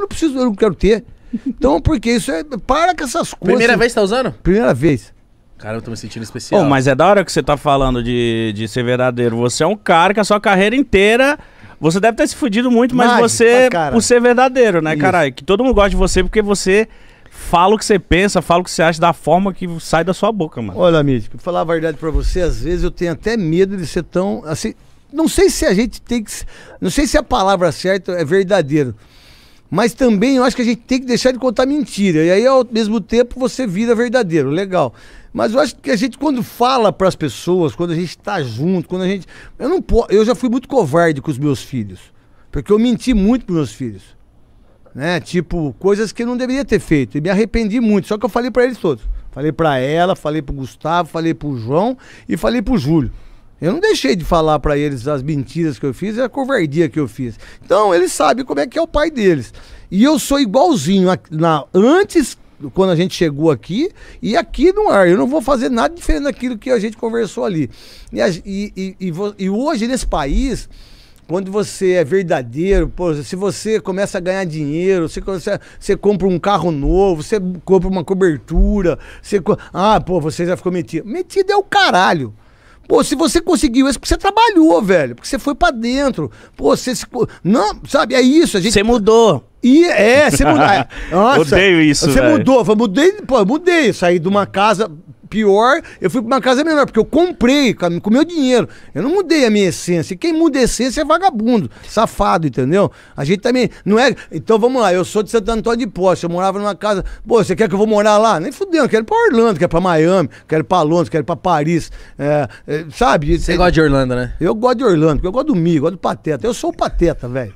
Eu não preciso, eu não quero ter. Então, porque isso é. Para com essas coisas. Primeira vez que tá usando? Primeira vez. Cara, eu tô me sentindo especial. Oh, mas é da hora que você tá falando de, de ser verdadeiro. Você é um cara que a sua carreira inteira. Você deve ter se fudido muito, mas, você. Tá, por ser verdadeiro, né, caralho? Que todo mundo gosta de você porque você fala o que você pensa, fala o que você acha da forma que sai da sua boca, mano. Olha, Mítico, falar a verdade para você, às vezes eu tenho até medo de ser tão. assim. Não sei se a gente tem que. Não sei se a palavra certa é verdadeiro. Mas também eu acho que a gente tem que deixar de contar mentira. E aí, ao mesmo tempo, você vira verdadeiro. Legal. Mas eu acho que a gente, quando fala para as pessoas, quando a gente está junto, quando a gente. Eu, não po... eu já fui muito covarde com os meus filhos. Porque eu menti muito para os meus filhos. Né? Tipo, coisas que eu não deveria ter feito. E me arrependi muito. Só que eu falei para eles todos. Falei para ela, falei para o Gustavo, falei para o João e falei para o Júlio. Eu não deixei de falar para eles as mentiras que eu fiz e a covardia que eu fiz. Então, eles sabem como é que é o pai deles. E eu sou igualzinho a, na, antes, quando a gente chegou aqui, e aqui no ar. Eu não vou fazer nada diferente daquilo que a gente conversou ali. E, a, e, e, e hoje, nesse país, quando você é verdadeiro, pô, se você começa a ganhar dinheiro, você, você, você, compra um carro novo, você compra uma cobertura, você. Ah, pô, você já ficou metido. Metido é o caralho. Pô, se você conseguiu isso, é porque você trabalhou, velho. Porque você foi para dentro. Pô, você se. Não, sabe, é isso. A gente... Você mudou. E é, você mudou. É, nossa, Odeio isso. Você velho. mudou, mudei, pô, mudei. Saí de uma casa pior, eu fui pra uma casa menor, porque eu comprei com meu dinheiro. Eu não mudei a minha essência. Quem muda a essência é vagabundo, safado, entendeu? A gente também. Não é. Então vamos lá, eu sou de Santo Antônio de Posse, eu morava numa casa. Pô, você quer que eu vou morar lá? Nem fudendo, quero ir pra Orlando, quero ir pra Miami, quero ir pra Londres, quero ir pra Paris. É, é, sabe? Você é, gosta de Orlando, né? Eu gosto de Orlando, porque eu gosto do Mi, gosto do Pateta. Eu sou o Pateta, velho.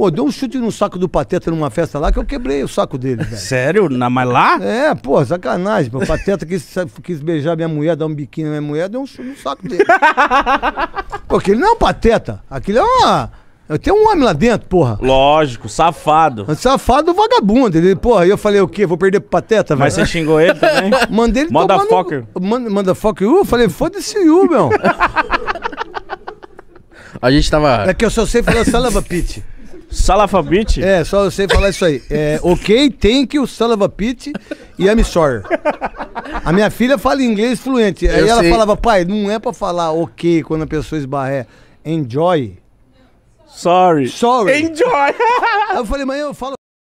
Pô, deu um chute no saco do Pateta numa festa lá que eu quebrei o saco dele, velho. Sério? Na, mas lá? É, pô, sacanagem. O Pateta quis, quis beijar minha mulher, dar um biquinho na minha mulher, deu um chute no saco dele. pô, aquele não é um Pateta. Aquele é uma... Tem um homem lá dentro, porra. Lógico, safado. safado vagabundo. Ele, porra, eu falei o quê? Vou perder pro Pateta, velho. Mas você xingou ele também? Mandei ele Manda tomar fucker. No... Manda, manda fucker Eu falei, foda-se you, meu. A gente tava... É que eu só sei falar salava pit. Salafabit? É, só eu sei falar isso aí. É, ok, thank you, Salafabit e I'm sorry. A minha filha fala inglês fluente. Aí eu ela sei. falava, pai, não é pra falar ok quando a pessoa esbarra, é enjoy. Sorry. Sorry. Enjoy. Aí eu falei, mãe, eu falo